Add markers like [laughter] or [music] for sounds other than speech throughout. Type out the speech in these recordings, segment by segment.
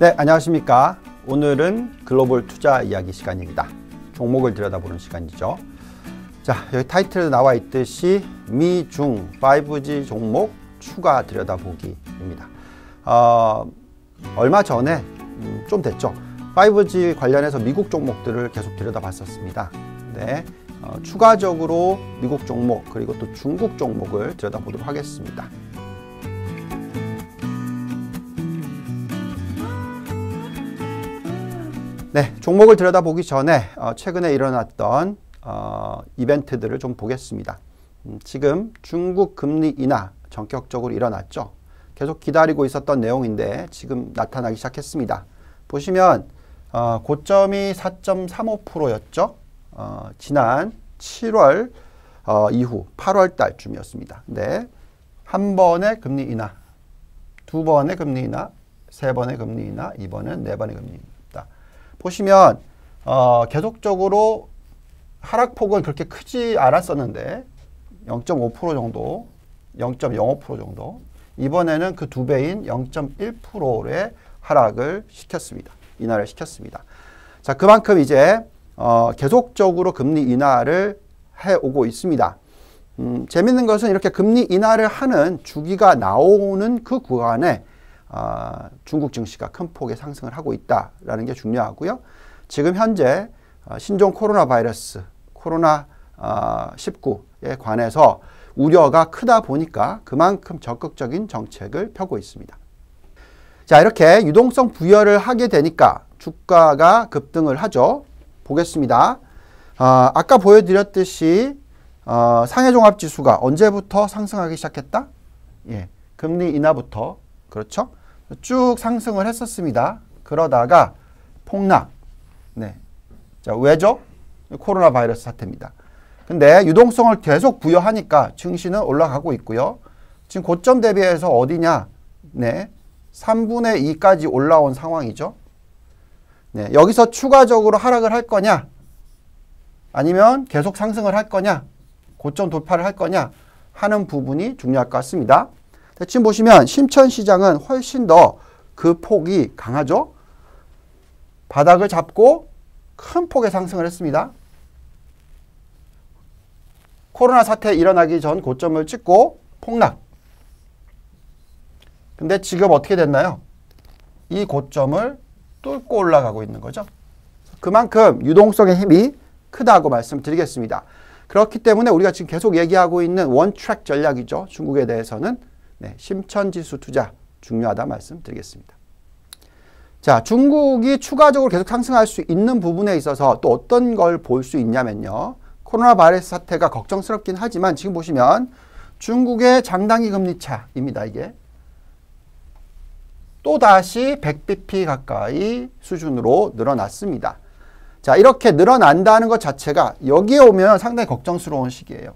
네, 안녕하십니까. 오늘은 글로벌 투자 이야기 시간입니다. 종목을 들여다보는 시간이죠. 자, 여기 타이틀에 나와 있듯이 미중 5G 종목 추가 들여다보기입니다. 어, 얼마 전에 음, 좀 됐죠. 5G 관련해서 미국 종목들을 계속 들여다봤었습니다. 네, 어, 추가적으로 미국 종목 그리고 또 중국 종목을 들여다보도록 하겠습니다. 네, 종목을 들여다보기 전에 어, 최근에 일어났던 어, 이벤트들을 좀 보겠습니다. 음, 지금 중국 금리 인하 전격적으로 일어났죠. 계속 기다리고 있었던 내용인데 지금 나타나기 시작했습니다. 보시면 어, 고점이 4.35%였죠. 어, 지난 7월 어, 이후 8월 달쯤이었습니다. 근한 번의 금리 인하, 두 번의 금리 인하, 세 번의 금리 인하, 이번은 네 번의 금리 인하. 보시면 어, 계속적으로 하락폭은 그렇게 크지 않았었는데 0.5% 정도, 0.05% 정도 이번에는 그 두 배인 0.1%의 하락을 시켰습니다. 인하를 시켰습니다. 자, 그만큼 이제 어, 계속적으로 금리 인하를 해오고 있습니다. 음, 재밌는 것은 이렇게 금리 인하를 하는 주기가 나오는 그 구간에 어, 중국 증시가 큰 폭의 상승을 하고 있다라는 게 중요하고요. 지금 현재 어, 신종 코로나 바이러스 코로나 어, 아, 19에 관해서 우려가 크다 보니까 그만큼 적극적인 정책을 펴고 있습니다. 자 이렇게 유동성 부여를 하게 되니까 주가가 급등을 하죠. 보겠습니다. 아, 아까 보여드렸듯이 어, 상해종합지수가 언제부터 상승하기 시작했다? 예, 금리 인하부터 그렇죠? 쭉 상승을 했었습니다. 그러다가 폭락. 네. 자, 왜죠? 코로나 바이러스 사태입니다. 근데 유동성을 계속 부여하니까 증시는 올라가고 있고요. 지금 고점 대비해서 어디냐? 네. 3분의 2까지 올라온 상황이죠. 네. 여기서 추가적으로 하락을 할 거냐? 아니면 계속 상승을 할 거냐? 고점 돌파를 할 거냐? 하는 부분이 중요할 것 같습니다. 지금 보시면 신천시장은 훨씬 더 그 폭이 강하죠. 바닥을 잡고 큰 폭의 상승을 했습니다. 코로나 사태 일어나기 전 고점을 찍고 폭락. 근데 지금 어떻게 됐나요? 이 고점을 뚫고 올라가고 있는 거죠. 그만큼 유동성의 힘이 크다고 말씀드리겠습니다. 그렇기 때문에 우리가 지금 계속 얘기하고 있는 원트랙 전략이죠. 중국에 대해서는 네, 심천지수 투자 중요하다 말씀드리겠습니다. 자, 중국이 추가적으로 계속 상승할 수 있는 부분에 있어서 또 어떤 걸 볼 수 있냐면요. 코로나 바이러스 사태가 걱정스럽긴 하지만 지금 보시면 중국의 장단기 금리 차입니다. 이게 또다시 100bp 가까이 수준으로 늘어났습니다. 자, 이렇게 늘어난다는 것 자체가 여기에 오면 상당히 걱정스러운 시기예요.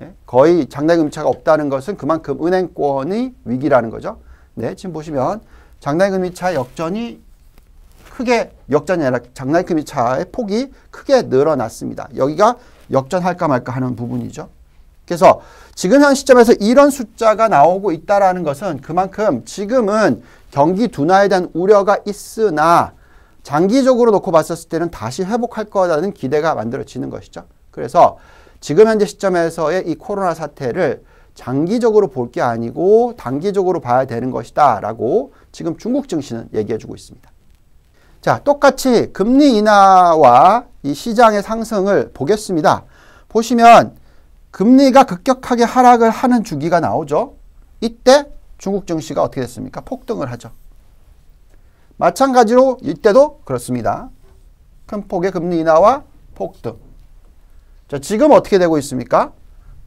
예? 거의 장단기 금차가 없다는 것은 그만큼 은행권이 위기라는 거죠. 네, 지금 보시면 장단금차 역전이 크게 역전이 아니라 장단금차의 폭이 크게 늘어났습니다. 여기가 역전할까 말까 하는 부분이죠. 그래서 지금 현 시점에서 이런 숫자가 나오고 있다는 것은 그만큼 지금은 경기 둔화에 대한 우려가 있으나 장기적으로 놓고 봤었을 때는 다시 회복할 거라는 기대가 만들어지는 것이죠. 그래서 지금 현재 시점에서의 이 코로나 사태를 장기적으로 볼 게 아니고 단기적으로 봐야 되는 것이다 라고 지금 중국 증시는 얘기해주고 있습니다. 자, 똑같이 금리 인하와 이 시장의 상승을 보겠습니다. 보시면 금리가 급격하게 하락을 하는 주기가 나오죠. 이때 중국 증시가 어떻게 됐습니까? 폭등을 하죠. 마찬가지로 이때도 그렇습니다. 큰 폭의 금리 인하와 폭등. 자, 지금 어떻게 되고 있습니까?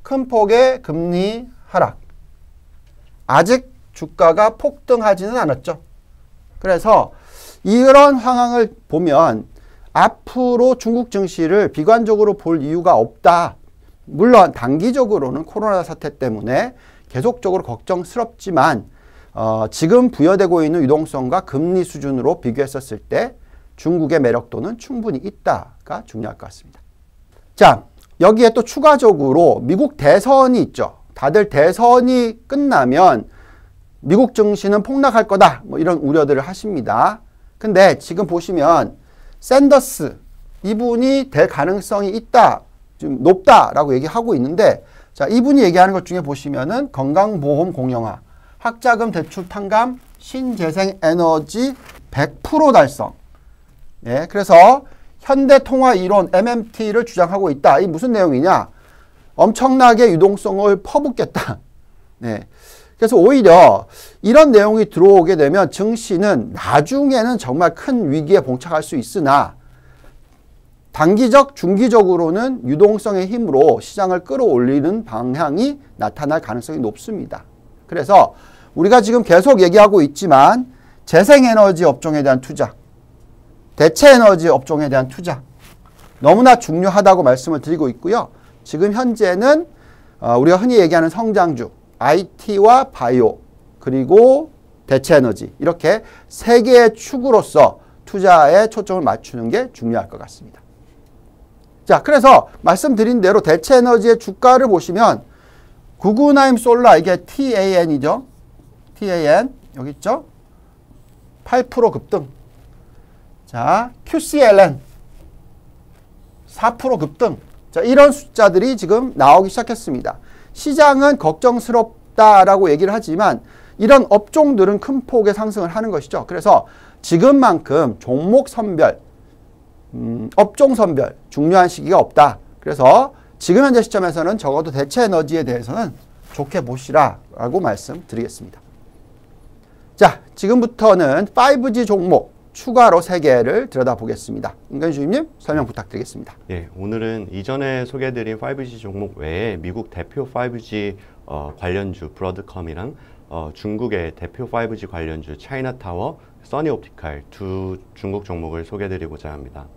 큰 폭의 금리 하락. 아직 주가가 폭등하지는 않았죠. 그래서 이런 상황을 보면 앞으로 중국 증시를 비관적으로 볼 이유가 없다. 물론 단기적으로는 코로나 사태 때문에 계속적으로 걱정스럽지만 어, 지금 부여되고 있는 유동성과 금리 수준으로 비교했었을 때 중국의 매력도는 충분히 있다가 중요할 것 같습니다. 자, 여기에 또 추가적으로 미국 대선이 있죠. 다들 대선이 끝나면 미국 증시는 폭락할 거다. 뭐 이런 우려들을 하십니다. 근데 지금 보시면 샌더스 이분이 될 가능성이 있다. 좀 높다라고 얘기하고 있는데 자, 이분이 얘기하는 것 중에 보시면은 건강보험 공영화, 학자금 대출 탕감, 신재생 에너지 100% 달성. 예, 그래서 현대통화이론 MMT를 주장하고 있다. 이 무슨 내용이냐? 엄청나게 유동성을 퍼붓겠다. [laughs] 네. 그래서 오히려 이런 내용이 들어오게 되면 증시는 나중에는 정말 큰 위기에 봉착할 수 있으나 단기적, 중기적으로는 유동성의 힘으로 시장을 끌어올리는 방향이 나타날 가능성이 높습니다. 그래서 우리가 지금 계속 얘기하고 있지만 재생에너지 업종에 대한 투자, 대체 에너지 업종에 대한 투자 너무나 중요하다고 말씀을 드리고 있고요. 지금 현재는 어, 우리가 흔히 얘기하는 성장주 IT와 바이오 그리고 대체 에너지 이렇게 세 개의 축으로서 투자에 초점을 맞추는 게 중요할 것 같습니다. 자, 그래서 말씀드린 대로 대체 에너지의 주가를 보시면 구구나임 솔라 이게 TAN이죠. TAN 여기 있죠. 8% 급등. 자, QCLN 4% 급등. 자, 이런 숫자들이 지금 나오기 시작했습니다. 시장은 걱정스럽다라고 얘기를 하지만 이런 업종들은 큰 폭의 상승을 하는 것이죠. 그래서 지금만큼 종목 선별, 음, 업종 선별 중요한 시기가 없다. 그래서 지금 현재 시점에서는 적어도 대체 에너지에 대해서는 좋게 보시라라고 말씀드리겠습니다. 자, 지금부터는 5G 종목 추가로 세 개를 들여다보겠습니다. 은근주님 설명 부탁드리겠습니다. 예, 오늘은 이전에 소개드린 5G 종목 외에 미국 대표 5G 어, 관련주 브로드컴이랑 어, 중국의 대표 5G 관련주 차이나타워, 써니옵티칼 두 중국 종목을 소개드리고자 합니다.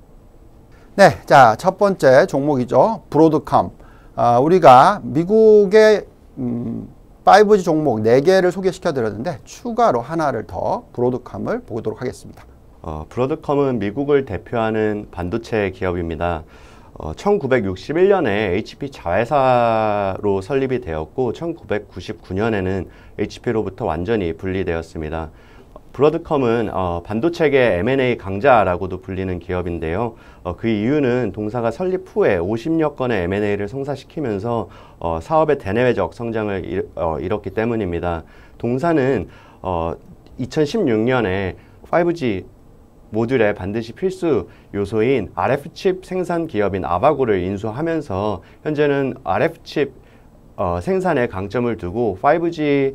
네, 자첫 번째 종목이죠. 브로드컴. 어, 우리가 미국의 음, 5G 종목 4개를 소개시켜 드렸는데 추가로 하나를 더 브로드컴을 보도록 하겠습니다. 어, 브로드컴은 미국을 대표하는 반도체 기업입니다. 어, 1961년에 HP 자회사로 설립이 되었고 1999년에는 HP로부터 완전히 분리되었습니다. 브로드컴은 어, 반도체계 M&A 강자라고도 불리는 기업인데요. 어, 그 이유는 동사가 설립 후에 50여 건의 M&A를 성사시키면서 어, 사업의 대내외적 성장을 일, 어, 었기 때문입니다. 동사는 어, 2016년에 5G 모듈의 반드시 필수 요소인 RF칩 생산 기업인 아바고를 인수하면서 현재는 RF칩 어, 생산에 강점을 두고 5G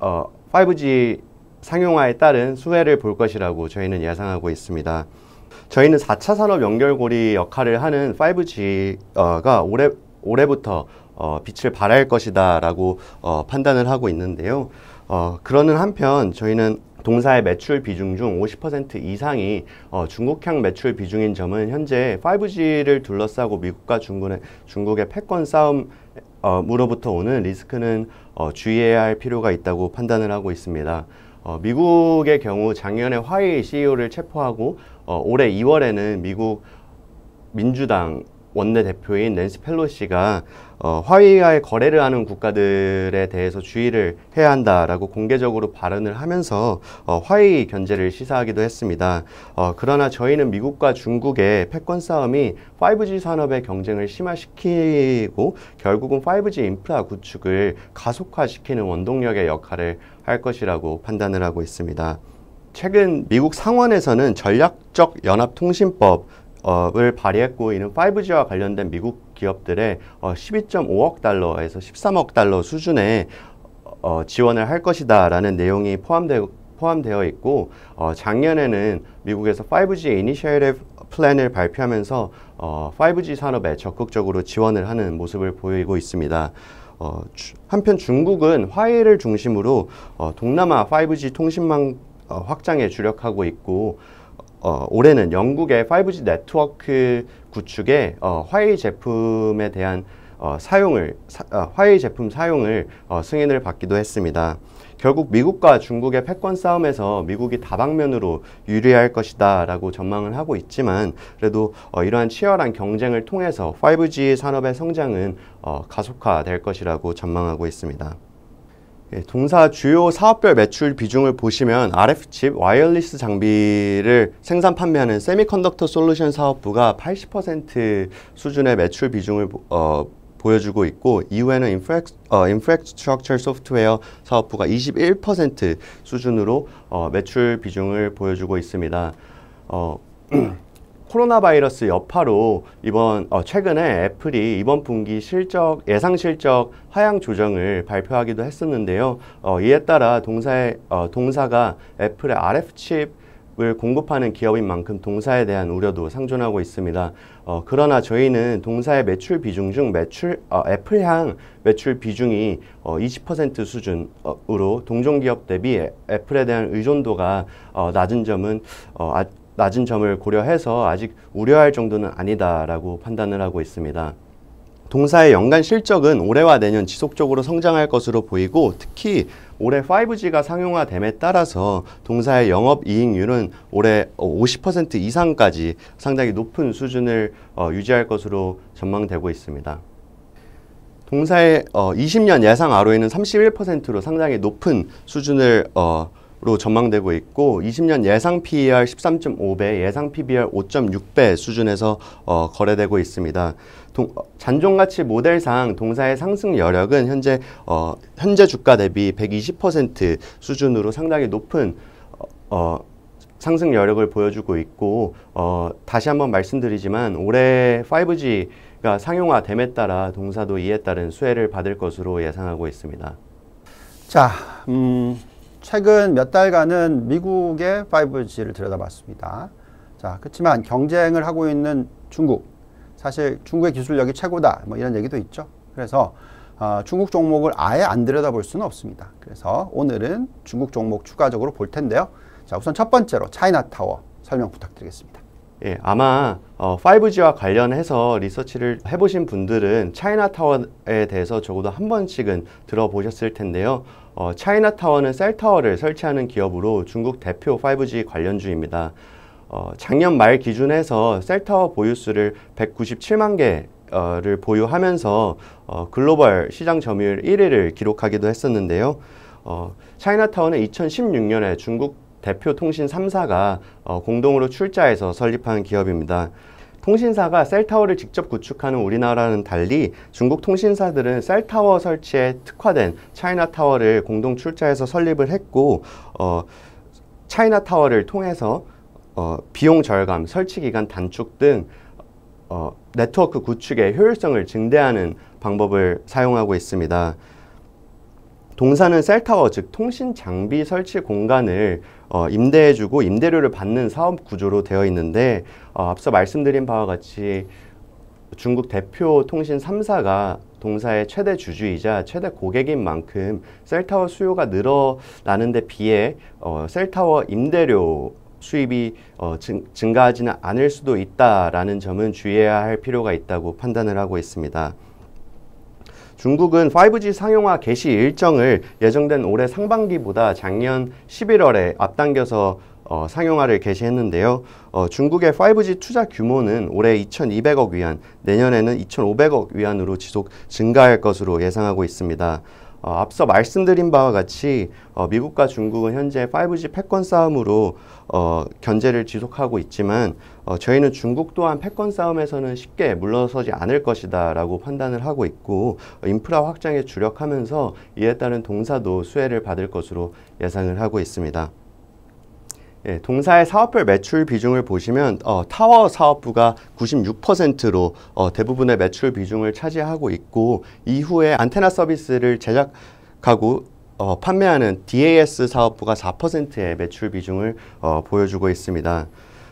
어, 5G 상용화에 따른 수혜를 볼 것이라고 저희는 예상하고 있습니다. 저희는 4차 산업 연결고리 역할을 하는 5G가 올해, 올해부터 어, 빛을 발할 것이다 라고 어, 판단을 하고 있는데요. 어, 그러는 한편 저희는 동사의 매출 비중 중 50% 이상이 어, 중국향 매출 비중인 점은 현재 5G를 둘러싸고 미국과 중국의, 중국의 패권 싸움으로부터 어, 오는 리스크는 어, 주의해야 할 필요가 있다고 판단을 하고 있습니다. 어, 미국의 경우 작년에 화이 CEO를 체포하고 어, 올해 2월에는 미국 민주당 원내대표인 낸시 펠로시가 어, 화웨이와의 거래를 하는 국가들에 대해서 주의를 해야 한다라고 공개적으로 발언을 하면서 어, 화웨이 견제를 시사하기도 했습니다. 어, 그러나 저희는 미국과 중국의 패권 싸움이 5G 산업의 경쟁을 심화시키고 결국은 5G 인프라 구축을 가속화시키는 원동력의 역할을 할 것이라고 판단을 하고 있습니다. 최근 미국 상원에서는 전략적 연합통신법 어, 을 발휘했고 이는 5G와 관련된 미국 기업들의 12.5억 어, 달러에서 13억 달러 수준의 어, 지원을 할 것이다라는 내용이 포함되, 포함되어 있고 작년에는 미국에서 5G 이니셔티 플랜을 발표하면서 5G 산업에 적극적으로 지원을 하는 모습을 보이고 있습니다. 한편 중국은 화웨를 중심으로 동남아 5G 통신망 확장에 주력하고 있고 어, 올해는 영국의 5G 네트워크 구축에 어, 화웨이 제품에 대한 어, 사용을 사, 어, 화웨이 제품 사용을 어, 승인을 받기도 했습니다. 결국 미국과 중국의 패권 싸움에서 미국이 다방면으로 유리할 것이다라고 전망을 하고 있지만 그래도 어, 이러한 치열한 경쟁을 통해서 5G 산업의 성장은 어, 가속화될 것이라고 전망하고 있습니다. 예, 동사 주요 사업별 매출 비중을 보시면 RF칩 와이어리스 장비를 생산 판매하는 세미컨덕터 솔루션 사업부가 80% 수준의 매출 비중을 어, 보여주고 있고 이후에는 인프라, 어, 스트럭처 소프트웨어 사업부가 21% 수준으로 어, 매출 비중을 보여주고 있습니다. 어, [clears throat] 코로나 바이러스 여파로 이번 어, 최근에 애플이 이번 분기 실적 예상 실적 하향 조정을 발표하기도 했었는데요. 어, 이에 따라 동사의 어, 동사가 애플의 RF 칩을 공급하는 기업인 만큼 동사에 대한 우려도 상존하고 있습니다. 어, 그러나 저희는 동사의 매출 비중 중 매출 어, 애플향 매출 비중이 어, 20% 수준으로 동종 기업 대비 애플에 대한 의존도가 어, 낮은 점은 어, 아, 낮은 점을 고려해서 아직 우려할 정도는 아니다라고 판단을 하고 있습니다. 동사의 연간 실적은 올해와 내년 지속적으로 성장할 것으로 보이고 특히 올해 5G가 상용화됨에 따라서 동사의 영업 이익률은 올해 50% 이상까지 상당히 높은 수준을 어, 유지할 것으로 전망되고 있습니다. 동사의 20년 어, 예상 ROE는 31%로 상당히 높은 수준을 어, 로 전망되고 있고 20년 예상 PER 13.5배, 예상 PBR 5.6배 수준에서 어, 거래되고 있습니다. 동, 어, 잔존가치 모델상 동사의 상승 여력은 현재 어, 현재 주가 대비 120% 수준으로 상당히 높은 어, 어, 상승 여력을 보여주고 있고 어, 다시 한번 말씀드리지만 올해 5G가 상용화됨에 따라 동사도 이에 따른 수혜를 받을 것으로 예상하고 있습니다. 자, 음, 최근 몇 달간은 미국의 5G를 들여다봤습니다. 자, 그렇지만 경쟁을 하고 있는 중국. 사실 중국의 기술력이 최고다. 뭐 이런 얘기도 있죠. 그래서 어, 중국 종목을 아예 안 들여다볼 수는 없습니다. 그래서 오늘은 중국 종목 추가적으로 볼 텐데요. 자, 우선 첫 번째로 차이나타워 설명 부탁드리겠습니다. 예, 아마 어, 5G와 관련해서 리서치를 해보신 분들은 차이나타워에 대해서 적어도 한 번씩은 들어보셨을 텐데요. 어, 차이나타워는 셀타워를 설치하는 기업으로 중국 대표 5G 관련주입니다. 어, 작년 말 기준해서 셀타워 보유수를 197만 개를 보유하면서 어, 글로벌 시장 점유율 1위를 기록하기도 했었는데요. 어, 차이나타워는 2016년에 중국 대표 통신 3사가 어, 공동으로 출자해서 설립한 기업입니다. 통신사가 셀타워를 직접 구축하는 우리나라는 달리 중국 통신사들은 셀타워 설치에 특화된 차이나타워를 공동 출자해서 설립을 했고 어, 차이나타워를 통해서 어, 비용 절감, 설치 기간 단축 등 어, 네트워크 구축의 효율성을 증대하는 방법을 사용하고 있습니다. 동사는 셀타워, 즉 통신 장비 설치 공간을 어, 임대해주고 임대료를 받는 사업 구조로 되어 있는데 어, 앞서 말씀드린 바와 같이 중국 대표 통신 3사가 동사의 최대 주주이자 최대 고객인 만큼 셀타워 수요가 늘어나는 데 비해 어, 셀타워 임대료 수입이 어, 증, 증가하지는 않을 수도 있다라는 점은 주의해야 할 필요가 있다고 판단을 하고 있습니다. 중국은 5G 상용화 개시 일정을 예정된 올해 상반기보다 작년 11월에 앞당겨서 어, 상용화를 개시했는데요. 어, 중국의 5G 투자 규모는 올해 2,200억 위안, 내년에는 2,500억 위안으로 지속 증가할 것으로 예상하고 있습니다. 어, 앞서 말씀드린 바와 같이 어, 미국과 중국은 현재 5G 패권 싸움으로 어, 견제를 지속하고 있지만 어, 저희는 중국 또한 패권 싸움에서는 쉽게 물러서지 않을 것이다 라고 판단을 하고 있고 인프라 확장에 주력하면서 이에 따른 동사도 수혜를 받을 것으로 예상을 하고 있습니다. 예, 동사의 사업별 매출 비중을 보시면 어, 타워 사업부가 96%로 어, 대부분의 매출 비중을 차지하고 있고 이후에 안테나 서비스를 제작하고 어, 판매하는 DAS 사업부가 4%의 매출 비중을 어, 보여주고 있습니다.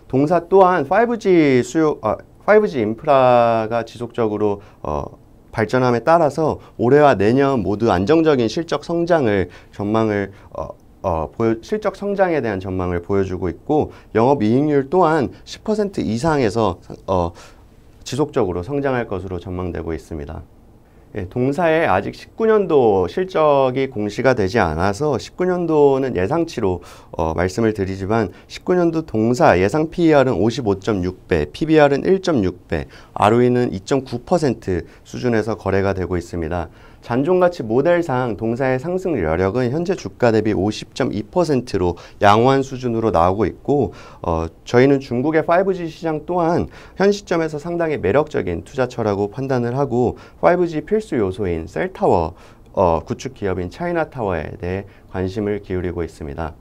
동사 또한 5G 수요, 어, 아, 5G 인프라가 지속적으로 어, 발전함에 따라서 올해와 내년 모두 안정적인 실적 성장을 전망을 어, 어, 보여, 실적 성장에 대한 전망을 보여주고 있고 영업 이익률 또한 10% 이상에서 어, 지속적으로 성장할 것으로 전망되고 있습니다. 예, 동사에 아직 19년도 실적이 공시가 되지 않아서 19년도는 예상치로 어, 말씀을 드리지만 19년도 동사 예상 PER은 55.6배, PBR은 1.6배, ROE는 2.9% 수준에서 거래가 되고 있습니다. 잔존가치 모델상 동사의 상승 여력은 현재 주가 대비 50.2%로 양호한 수준으로 나오고 있고 어, 저희는 중국의 5G 시장 또한 현 시점에서 상당히 매력적인 투자처라고 판단을 하고 5G 필수 요소인 셀타워 어, 구축 기업인 차이나타워에 대해 관심을 기울이고 있습니다.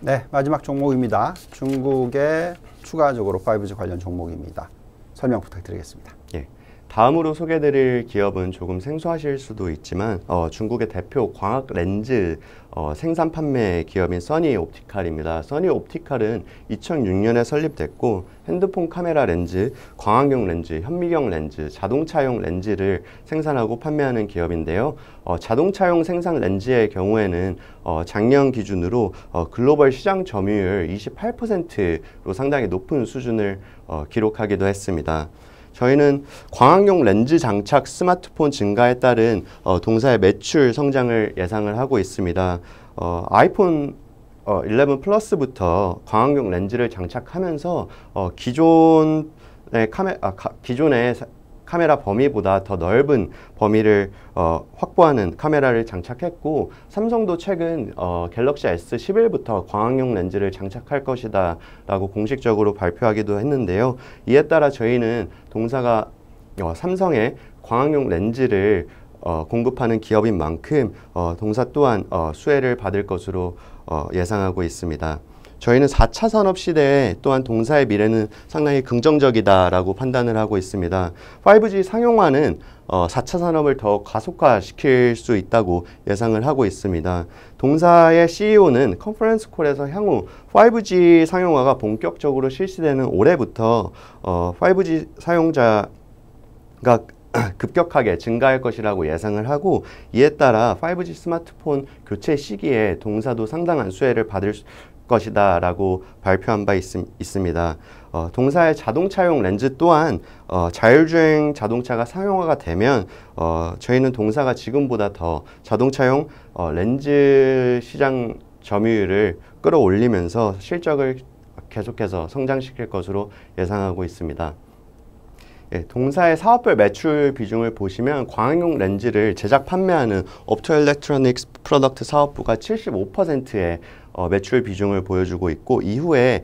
네, 마지막 종목입니다. 중국의 추가적으로 5G 관련 종목입니다. 설명 부탁드리겠습니다. 다음으로 소개드릴 기업은 조금 생소하실 수도 있지만 어, 중국의 대표 광학 렌즈 어, 생산 판매 기업인 써니 옵티칼입니다. 써니 옵티칼은 2006년에 설립됐고 핸드폰 카메라 렌즈, 광학용 렌즈, 현미경 렌즈, 자동차용 렌즈를 생산하고 판매하는 기업인데요. 어, 자동차용 생산 렌즈의 경우에는 어, 작년 기준으로 어, 글로벌 시장 점유율 28%로 상당히 높은 수준을 어, 기록하기도 했습니다. 저희는 광학용 렌즈 장착 스마트폰 증가에 따른 어, 동사의 매출 성장을 예상을 하고 있습니다. 어, 아이폰 어, 11 플러스부터 광학용 렌즈를 장착하면서 어, 기존의 카메 아, 가, 기존의 카메라 범위보다 더 넓은 범위를 어, 확보하는 카메라를 장착했고 삼성도 최근 어, 갤럭시 S11부터 광학용 렌즈를 장착할 것이다 라고 공식적으로 발표하기도 했는데요. 이에 따라 저희는 동사가 어, 삼성의 광학용 렌즈를 어, 공급하는 기업인 만큼 어, 동사 또한 어, 수혜를 받을 것으로 어, 예상하고 있습니다. 저희는 4차 산업 시대에 또한 동사의 미래는 상당히 긍정적이다라고 판단을 하고 있습니다. 5G 상용화는 어, 4차 산업을 더 가속화시킬 수 있다고 예상을 하고 있습니다. 동사의 CEO는 컨퍼런스 콜에서 향후 5G 상용화가 본격적으로 실시되는 올해부터 어, 5G 사용자가 [clears throat] 급격하게 증가할 것이라고 예상을 하고 이에 따라 5G 스마트폰 교체 시기에 동사도 상당한 수혜를 받을 것이다 라고 발표한 바 있, 습니다 어, 동사의 자동차용 렌즈 또한 어, 자율주행 자동차가 상용화가 되면 어, 저희는 동사가 지금보다 더 자동차용 어, 렌즈 시장 점유율을 끌어올리면서 실적을 계속해서 성장시킬 것으로 예상하고 있습니다. 예, 동사의 사업별 매출 비중을 보시면 광학용 렌즈를 제작 판매하는 업토 일렉트로닉스 프로덕트 사업부가 75%에 어, 매출 비중을 보여주고 있고 이후에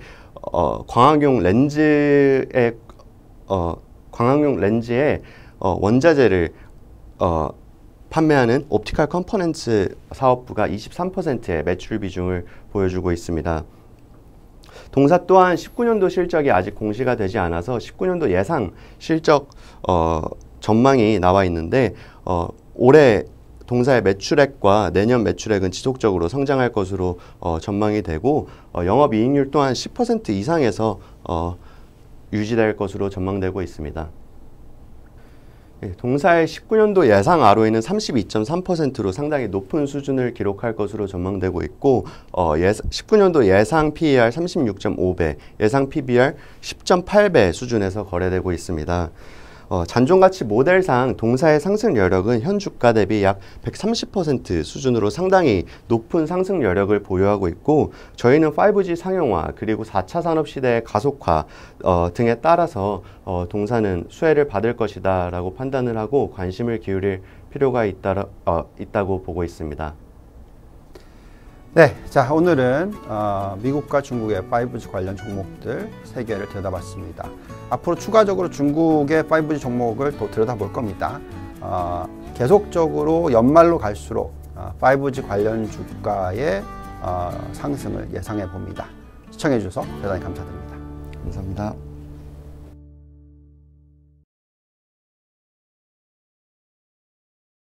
어, 광학용 렌즈의 어, 광학용 렌즈의 어, 원자재를 어, 판매하는 옵티컬 컴포넌츠 사업부가 23%의 매출 비중을 보여주고 있습니다. 동사 또한 19년도 실적이 아직 공시가 되지 않아서 19년도 예상 실적 어, 전망이 나와 있는데 어, 올해 동사의 매출액과 내년 매출액은 지속적으로 성장할 것으로 어, 전망이 되고 어, 영업이익률 또한 10% 이상에서 어, 유지될 것으로 전망되고 있습니다. 예, 동사의 19년도 예상 ROE는 32.3%로 상당히 높은 수준을 기록할 것으로 전망되고 있고 어, 예, 19년도 예상 PER 36.5배, 예상 PBR 10.8배 수준에서 거래되고 있습니다. 어, 잔존가치 모델상 동사의 상승 여력은 현 주가 대비 약 130% 수준으로 상당히 높은 상승 여력을 보유하고 있고 저희는 5G 상용화 그리고 4차 산업 시대의 가속화 어, 등에 따라서 어, 동사는 수혜를 받을 것이다 라고 판단을 하고 관심을 기울일 필요가 있다, 어, 있다고 보고 있습니다. 네, 자 오늘은 어, 미국과 중국의 5G 관련 종목들 세개를 들여다봤습니다. 앞으로 추가적으로 중국의 5G 종목을 또 들여다볼 겁니다. 어, 계속적으로 연말로 갈수록 5G 어, 관련 주가의 어, 상승을 예상해 봅니다. 시청해 주셔서 대단히 감사드립니다. 감사합니다.